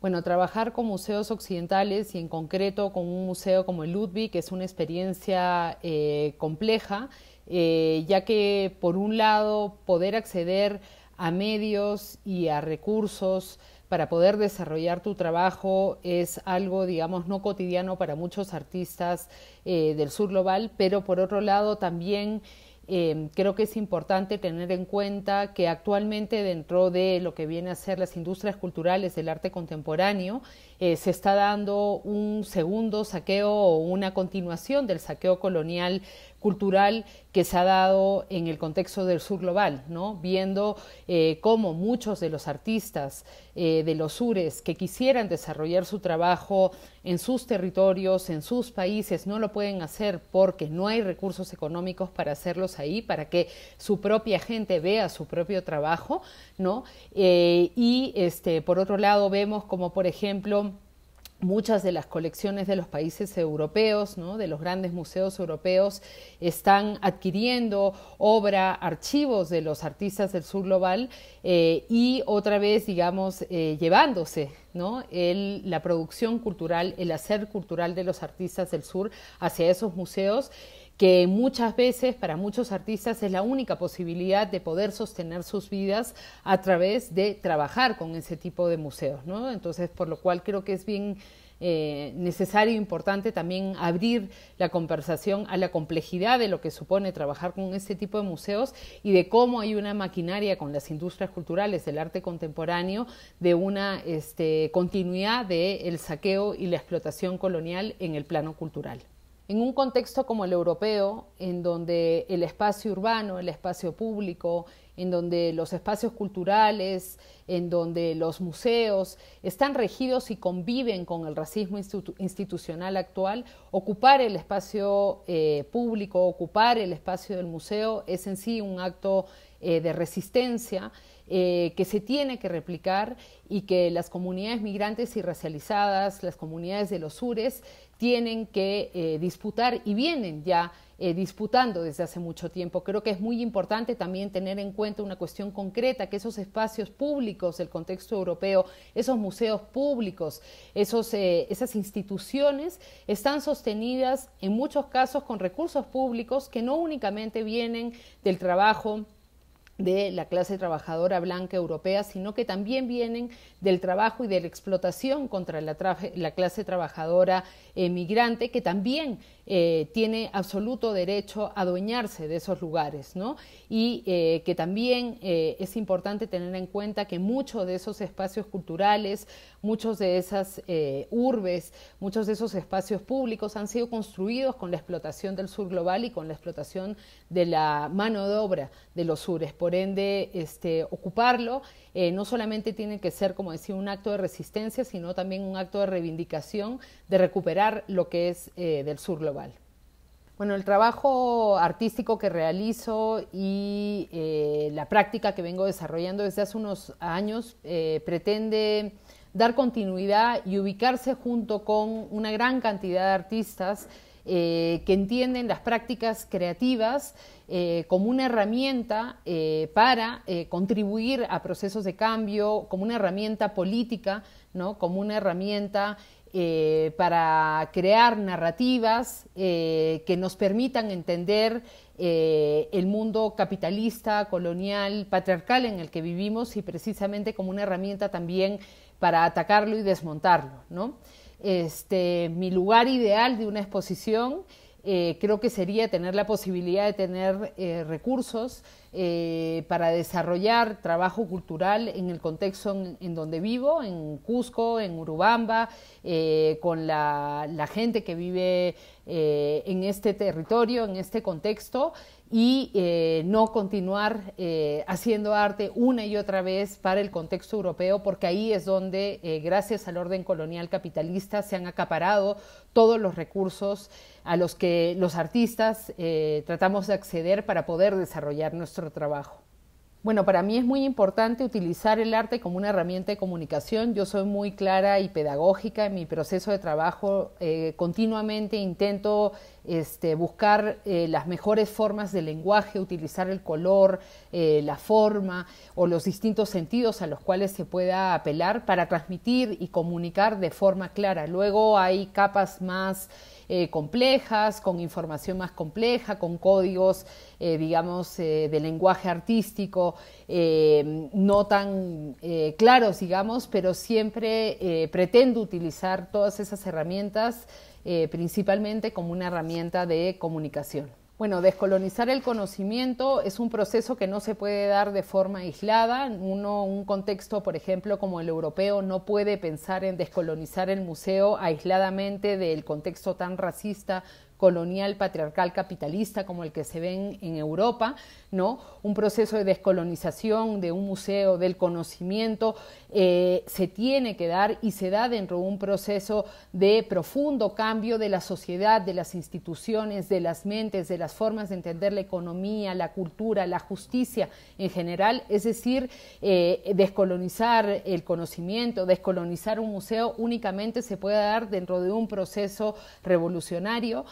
Bueno, trabajar con museos occidentales y en concreto con un museo como el Ludwig es una experiencia eh, compleja, eh, ya que por un lado poder acceder a medios y a recursos para poder desarrollar tu trabajo es algo, digamos, no cotidiano para muchos artistas eh, del sur global, pero por otro lado también Em, creo que es importante tener en cuenta que actualmente dentro de lo que viene a ser las industrias culturales del arte contemporáneo, eh, se está dando un segundo saqueo o una continuación del saqueo colonial cultural que se ha dado en el contexto del sur global, ¿no? viendo eh, cómo muchos de los artistas eh, de los sures que quisieran desarrollar su trabajo en sus territorios, en sus países, no lo pueden hacer porque no hay recursos económicos para hacerlos ahí, para que su propia gente vea su propio trabajo, ¿no? y este, por otro lado vemos como, por ejemplo, Muchas de las colecciones de los países europeos, de los grandes museos europeos, están adquiriendo obra, archivos de los artistas del sur global eh, y otra vez, digamos, eh, llevándose la producción cultural, el hacer cultural de los artistas del sur hacia esos museos que muchas veces para muchos artistas es la única posibilidad de poder sostener sus vidas a través de trabajar con ese tipo de museos, Entonces, por lo cual creo que es bien eh, necesario e importante también abrir la conversación a la complejidad de lo que supone trabajar con este tipo de museos y de cómo hay una maquinaria con las industrias culturales del arte contemporáneo de una este, continuidad del el saqueo y la explotación colonial en el plano cultural. En un contexto como el europeo, en donde el espacio urbano, el espacio público, en donde los espacios culturales, en donde los museos están regidos y conviven con el racismo institucional actual, ocupar el espacio eh, público, ocupar el espacio del museo es en sí un acto eh, de resistencia eh, que se tiene que replicar y que las comunidades migrantes y racializadas, las comunidades de los sures, tienen que eh, disputar y vienen ya eh, disputando desde hace mucho tiempo. Creo que es muy importante también tener en cuenta una cuestión concreta, que esos espacios públicos, el contexto europeo, esos museos públicos, eh, esas instituciones están sostenidas en muchos casos con recursos públicos que no únicamente vienen del trabajo de la clase trabajadora blanca europea, sino que también vienen del trabajo y de la explotación contra la, clase trabajadora emigrante eh, migrante, que también eh, tiene absoluto derecho a adueñarse de esos lugares, Y eh, que también es importante tener en cuenta que muchos de esos espacios culturales, muchos de esas urbes, muchos de esos espacios públicos han sido construidos con la explotación del sur global y con la explotación de la mano de obra de los sures por ende este, ocuparlo, eh, no solamente tiene que ser, como decía, un acto de resistencia, sino también un acto de reivindicación, de recuperar lo que es eh, del sur global. Bueno, el trabajo artístico que realizo y eh, la práctica que vengo desarrollando desde hace unos años pretende dar continuidad y ubicarse junto con una gran cantidad de artistas eh, que entienden las prácticas creativas eh, como una herramienta eh, para contribuir a procesos de cambio, como una herramienta política, ¿no? como una herramienta para crear narrativas que nos permitan entender el mundo capitalista, colonial, patriarcal en el que vivimos y precisamente como una herramienta también para atacarlo y desmontarlo. ¿no? este, mi lugar ideal de una exposición eh, creo que sería tener la posibilidad de tener eh, recursos eh, para desarrollar trabajo cultural en el contexto en, donde vivo, en Cusco, en Urubamba, eh, con la, gente que vive eh, en este territorio, en este contexto y no continuar haciendo arte una y otra vez para el contexto europeo, porque ahí es donde, gracias al orden colonial capitalista, se han acaparado todos los recursos a los que los artistas tratamos de acceder para poder desarrollar nuestro trabajo. Bueno, para mí es muy importante utilizar el arte como una herramienta de comunicación. Yo soy muy clara y pedagógica en mi proceso de trabajo. Eh, continuamente intento este, buscar eh, las mejores formas de lenguaje, utilizar el color, eh, la forma o los distintos sentidos a los cuales se pueda apelar para transmitir y comunicar de forma clara. Luego hay capas más complejas, con información más compleja, con códigos eh, digamos, eh, de lenguaje artístico, eh, no tan claros, digamos, pero siempre pretendo utilizar todas esas herramientas principalmente como una herramienta de comunicación. Bueno, descolonizar el conocimiento es un proceso que no se puede dar de forma aislada. Uno, un contexto, por ejemplo, como el europeo, no puede pensar en descolonizar el museo aisladamente del contexto tan racista colonial patriarcal capitalista como el que se ven en Europa, ¿no? Un proceso de descolonización de un museo del conocimiento eh, se tiene que dar y se da dentro de un proceso de profundo cambio de la sociedad, de las instituciones, de las mentes, de las formas de entender la economía, la cultura, la justicia en general, es decir, eh, descolonizar el conocimiento, descolonizar un museo únicamente se puede dar dentro de un proceso revolucionario,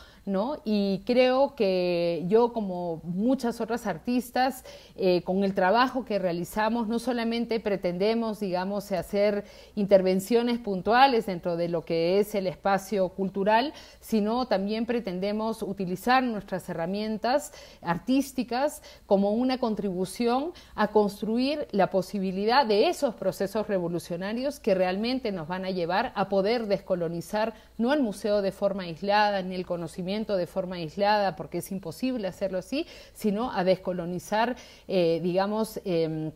y creo que yo, como muchas otras artistas, eh, con el trabajo que realizamos, no solamente pretendemos, digamos, hacer intervenciones puntuales dentro de lo que es el espacio cultural, sino también pretendemos utilizar nuestras herramientas artísticas como una contribución a construir la posibilidad de esos procesos revolucionarios que realmente nos van a llevar a poder descolonizar no el museo de forma aislada ni el conocimiento, de forma aislada, porque es imposible hacerlo así, sino a descolonizar, eh, digamos, em,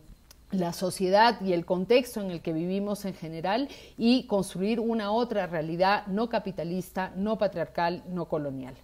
la sociedad y el contexto en el que vivimos en general y construir una otra realidad no capitalista, no patriarcal, no colonial.